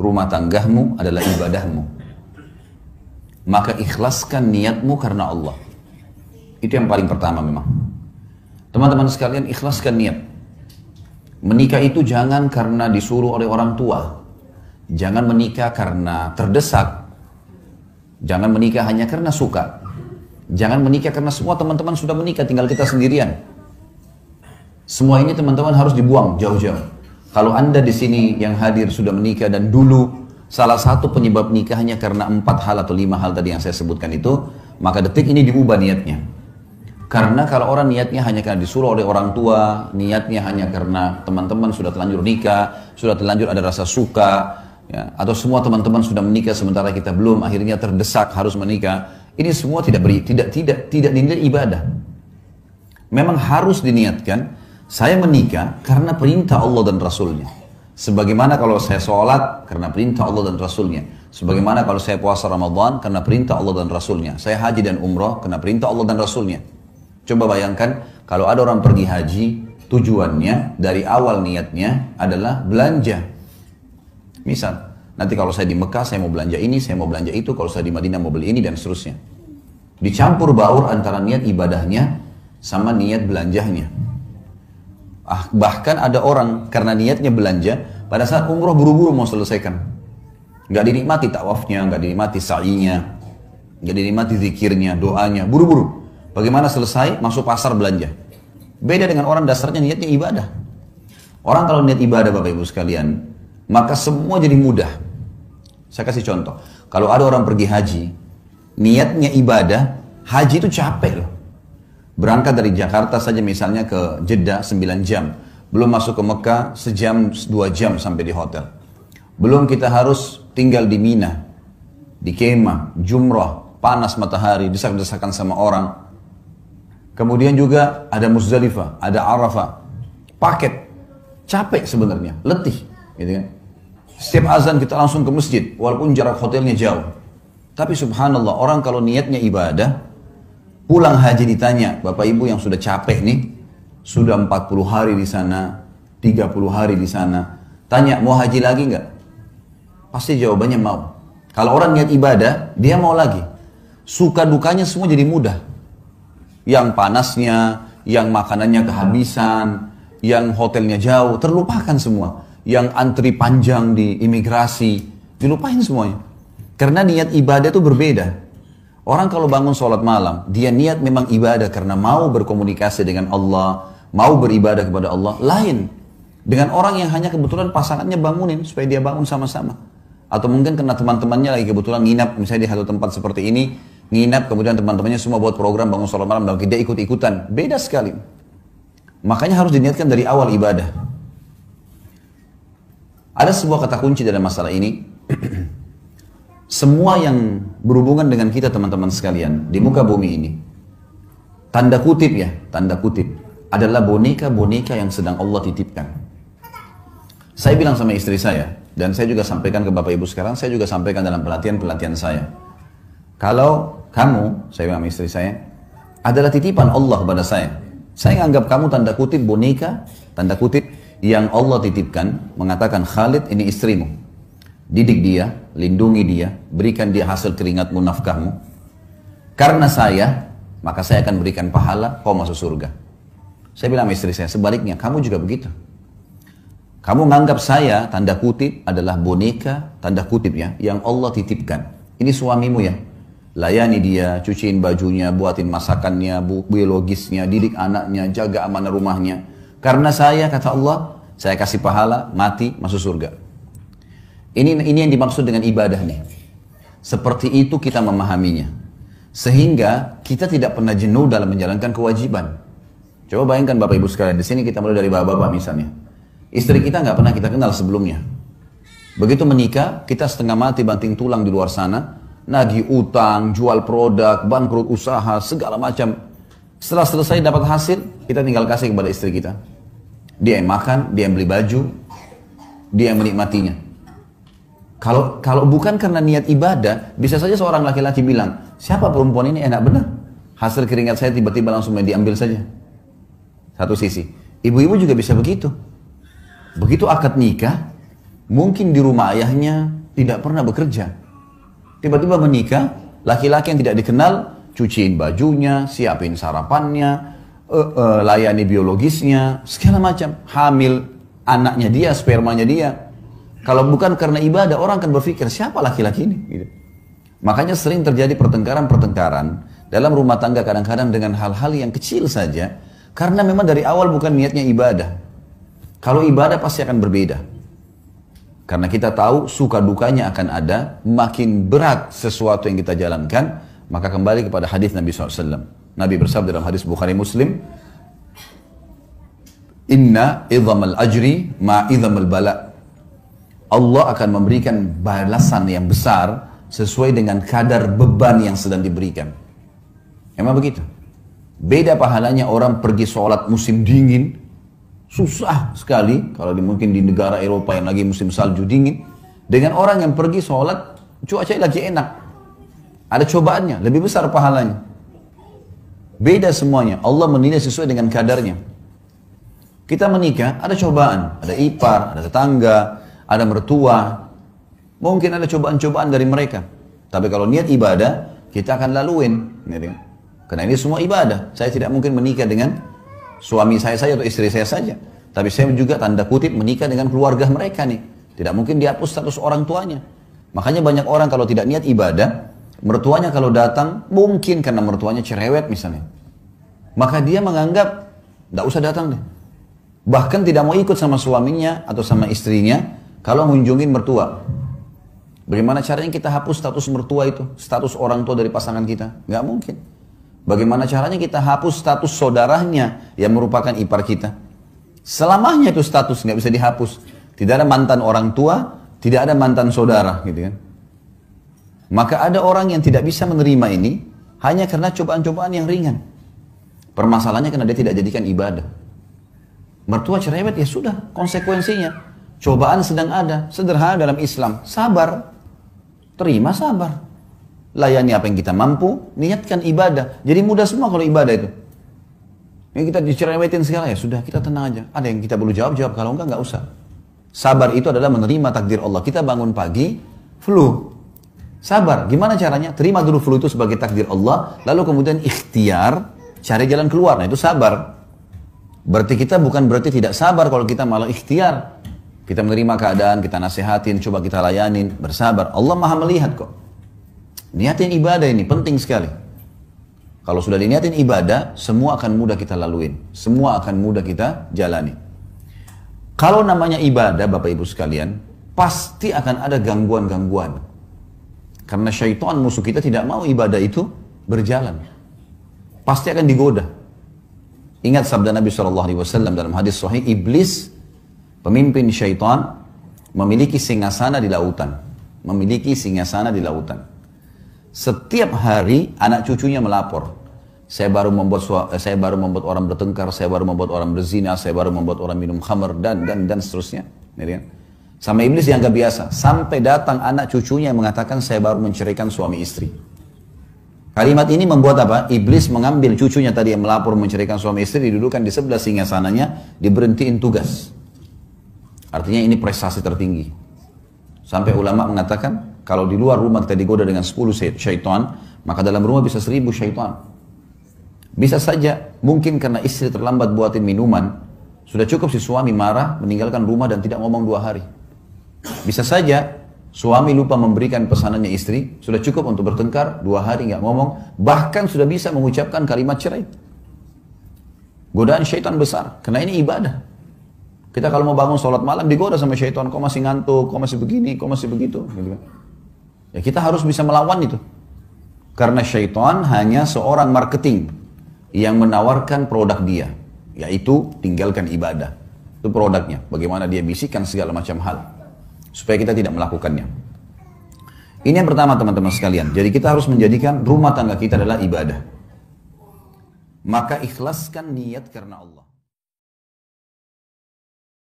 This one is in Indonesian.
rumah tanggamu adalah ibadahmu. Maka ikhlaskan niatmu karena Allah. Itu yang paling pertama memang. Teman-teman sekalian ikhlaskan niat. Menikah itu jangan karena disuruh oleh orang tua. Jangan menikah karena terdesak. Jangan menikah hanya karena suka. Jangan menikah karena semua teman-teman sudah menikah, tinggal kita sendirian. Semua ini teman-teman harus dibuang jauh-jauh. Kalau Anda di sini yang hadir sudah menikah dan dulu salah satu penyebab nikahnya karena empat hal atau lima hal tadi yang saya sebutkan itu, maka detik ini diubah niatnya. Karena kalau orang niatnya hanya karena disuruh oleh orang tua, niatnya hanya karena teman-teman sudah telanjur nikah, sudah telanjur ada rasa suka, ya, atau semua teman-teman sudah menikah sementara kita belum, akhirnya terdesak harus menikah. Ini semua tidak beri, tidak tidak tidak dinilai ibadah. Memang harus diniatkan, saya menikah karena perintah Allah dan Rasulnya. Sebagaimana kalau saya sholat karena perintah Allah dan Rasulnya. Sebagaimana kalau saya puasa Ramadan karena perintah Allah dan Rasulnya. Saya haji dan umroh karena perintah Allah dan Rasulnya. Coba bayangkan kalau ada orang pergi haji, tujuannya dari awal niatnya adalah belanja. Misal, nanti kalau saya di Mekah saya mau belanja ini, saya mau belanja itu, kalau saya di Madinah mau beli ini dan seterusnya. Dicampur baur antara niat ibadahnya sama niat belanjanya. Ah, bahkan ada orang karena niatnya belanja, pada saat umroh buru-buru mau selesaikan. Nggak dinikmati tawafnya, nggak dinikmati sa'inya, nggak dinikmati zikirnya, doanya, buru-buru. Bagaimana selesai, masuk pasar belanja. Beda dengan orang dasarnya niatnya ibadah. Orang kalau niat ibadah Bapak Ibu sekalian, maka semua jadi mudah. Saya kasih contoh. Kalau ada orang pergi haji, niatnya ibadah, haji itu capek loh. Berangkat dari Jakarta saja misalnya ke Jeddah 9 jam. Belum masuk ke Mekah sejam, dua jam sampai di hotel. Belum kita harus tinggal di Mina, di kemah, jumrah, panas matahari, desak-desakan sama orang. Kemudian juga ada Muzdalifah, ada Arafah. Paket. Capek sebenarnya, letih. Gitu kan? Setiap azan kita langsung ke masjid, walaupun jarak hotelnya jauh. Tapi subhanallah, orang kalau niatnya ibadah, Pulang haji ditanya, Bapak Ibu yang sudah capek nih, sudah 40 hari di sana, 30 hari di sana. Tanya, mau haji lagi nggak? Pasti jawabannya mau. Kalau orang niat ibadah, dia mau lagi. Suka dukanya semua jadi mudah. Yang panasnya, yang makanannya kehabisan, yang hotelnya jauh, terlupakan semua. Yang antri panjang di imigrasi, dilupain semuanya. Karena niat ibadah itu berbeda. Orang kalau bangun sholat malam, dia niat memang ibadah karena mau berkomunikasi dengan Allah, mau beribadah kepada Allah, lain. Dengan orang yang hanya kebetulan pasangannya bangunin supaya dia bangun sama-sama. Atau mungkin karena teman-temannya lagi kebetulan nginap, misalnya di satu tempat seperti ini, nginap kemudian teman-temannya semua buat program bangun sholat malam, dan dia ikut-ikutan. Beda sekali. Makanya harus diniatkan dari awal ibadah. Ada sebuah kata kunci dalam masalah ini, semua yang berhubungan dengan kita teman-teman sekalian di muka bumi ini tanda kutip ya tanda kutip adalah boneka-boneka yang sedang Allah titipkan saya bilang sama istri saya dan saya juga sampaikan ke bapak ibu sekarang saya juga sampaikan dalam pelatihan-pelatihan saya kalau kamu saya bilang sama istri saya adalah titipan Allah kepada saya saya anggap kamu tanda kutip boneka tanda kutip yang Allah titipkan mengatakan Khalid ini istrimu Didik dia, lindungi dia, berikan dia hasil keringatmu, nafkahmu. Karena saya, maka saya akan berikan pahala, kau masuk surga. Saya bilang sama istri saya, sebaliknya, kamu juga begitu. Kamu menganggap saya, tanda kutip, adalah boneka, tanda kutip ya, yang Allah titipkan. Ini suamimu ya, layani dia, cuciin bajunya, buatin masakannya, bu biologisnya, didik anaknya, jaga amanah rumahnya. Karena saya, kata Allah, saya kasih pahala, mati, masuk surga. Ini ini yang dimaksud dengan ibadah nih. Seperti itu kita memahaminya. Sehingga kita tidak pernah jenuh dalam menjalankan kewajiban. Coba bayangkan Bapak Ibu sekalian, di sini kita mulai dari bapak-bapak misalnya. Istri kita nggak pernah kita kenal sebelumnya. Begitu menikah, kita setengah mati banting tulang di luar sana, nagih utang, jual produk, bangkrut usaha, segala macam. Setelah selesai dapat hasil, kita tinggal kasih kepada istri kita. Dia yang makan, dia yang beli baju, dia yang menikmatinya. Kalau kalau bukan karena niat ibadah, bisa saja seorang laki-laki bilang, siapa perempuan ini enak benar? Hasil keringat saya tiba-tiba langsung diambil saja. Satu sisi. Ibu-ibu juga bisa begitu. Begitu akad nikah, mungkin di rumah ayahnya tidak pernah bekerja. Tiba-tiba menikah, laki-laki yang tidak dikenal, cuciin bajunya, siapin sarapannya, uh, uh, layani biologisnya, segala macam. Hamil anaknya dia, spermanya dia, kalau bukan karena ibadah, orang akan berpikir, siapa laki-laki ini? Gitu. Makanya sering terjadi pertengkaran-pertengkaran dalam rumah tangga kadang-kadang dengan hal-hal yang kecil saja, karena memang dari awal bukan niatnya ibadah. Kalau ibadah pasti akan berbeda. Karena kita tahu suka dukanya akan ada, makin berat sesuatu yang kita jalankan, maka kembali kepada hadis Nabi SAW. Nabi bersabda dalam hadis Bukhari Muslim, Inna idhamal ajri ma idhamal bala' Allah akan memberikan balasan yang besar sesuai dengan kadar beban yang sedang diberikan. Emang begitu? Beda pahalanya orang pergi sholat musim dingin, susah sekali, kalau mungkin di negara Eropa yang lagi musim salju dingin, dengan orang yang pergi sholat, cuaca lagi enak. Ada cobaannya, lebih besar pahalanya. Beda semuanya, Allah menilai sesuai dengan kadarnya. Kita menikah, ada cobaan, ada ipar, ada tetangga, ada mertua, mungkin ada cobaan-cobaan dari mereka. Tapi kalau niat ibadah, kita akan laluin. Karena ini semua ibadah. Saya tidak mungkin menikah dengan suami saya saja atau istri saya saja. Tapi saya juga tanda kutip menikah dengan keluarga mereka nih. Tidak mungkin dihapus status orang tuanya. Makanya banyak orang kalau tidak niat ibadah, mertuanya kalau datang, mungkin karena mertuanya cerewet misalnya. Maka dia menganggap, tidak usah datang deh. Bahkan tidak mau ikut sama suaminya atau sama istrinya, kalau ngunjungin mertua, bagaimana caranya kita hapus status mertua itu? Status orang tua dari pasangan kita? Nggak mungkin. Bagaimana caranya kita hapus status saudaranya yang merupakan ipar kita? Selamanya itu status nggak bisa dihapus. Tidak ada mantan orang tua, tidak ada mantan saudara, gitu kan? Maka ada orang yang tidak bisa menerima ini hanya karena cobaan-cobaan yang ringan. Permasalahannya karena dia tidak jadikan ibadah. Mertua cerewet ya sudah konsekuensinya Cobaan sedang ada, sederhana dalam Islam. Sabar, terima sabar. Layani apa yang kita mampu, niatkan ibadah. Jadi mudah semua kalau ibadah itu. Ini ya, kita dicerewetin segala ya, sudah kita tenang aja. Ada yang kita perlu jawab, jawab. Kalau enggak, nggak usah. Sabar itu adalah menerima takdir Allah. Kita bangun pagi, flu. Sabar, gimana caranya? Terima dulu flu itu sebagai takdir Allah, lalu kemudian ikhtiar, cari jalan keluar. Nah itu sabar. Berarti kita bukan berarti tidak sabar kalau kita malah ikhtiar. Kita menerima keadaan, kita nasihatin, coba kita layanin, bersabar. Allah maha melihat kok. Niatin ibadah ini penting sekali. Kalau sudah diniatin ibadah, semua akan mudah kita laluin. Semua akan mudah kita jalani. Kalau namanya ibadah, Bapak Ibu sekalian, pasti akan ada gangguan-gangguan. Karena syaitan musuh kita tidak mau ibadah itu berjalan. Pasti akan digoda. Ingat sabda Nabi SAW dalam hadis sahih, iblis Pemimpin syaitan memiliki singgasana di lautan. Memiliki singgasana di lautan. Setiap hari anak cucunya melapor. Saya baru membuat eh, saya baru membuat orang bertengkar, saya baru membuat orang berzina, saya baru membuat orang minum khamer dan dan dan seterusnya. Sama iblis yang gak biasa. Sampai datang anak cucunya yang mengatakan saya baru menceraikan suami istri. Kalimat ini membuat apa? Iblis mengambil cucunya tadi yang melapor menceraikan suami istri, didudukan di sebelah sananya, diberhentiin tugas. Artinya ini prestasi tertinggi. Sampai ulama mengatakan, kalau di luar rumah kita digoda dengan 10 syaitan, maka dalam rumah bisa 1000 syaitan. Bisa saja, mungkin karena istri terlambat buatin minuman, sudah cukup si suami marah, meninggalkan rumah dan tidak ngomong dua hari. Bisa saja, suami lupa memberikan pesanannya istri, sudah cukup untuk bertengkar, dua hari nggak ngomong, bahkan sudah bisa mengucapkan kalimat cerai. Godaan syaitan besar, karena ini ibadah. Kita kalau mau bangun sholat malam digoda sama syaitan, kok masih ngantuk, kok masih begini, kok masih begitu. Ya kita harus bisa melawan itu. Karena syaitan hanya seorang marketing yang menawarkan produk dia, yaitu tinggalkan ibadah. Itu produknya, bagaimana dia bisikan segala macam hal. Supaya kita tidak melakukannya. Ini yang pertama teman-teman sekalian. Jadi kita harus menjadikan rumah tangga kita adalah ibadah. Maka ikhlaskan niat karena Allah.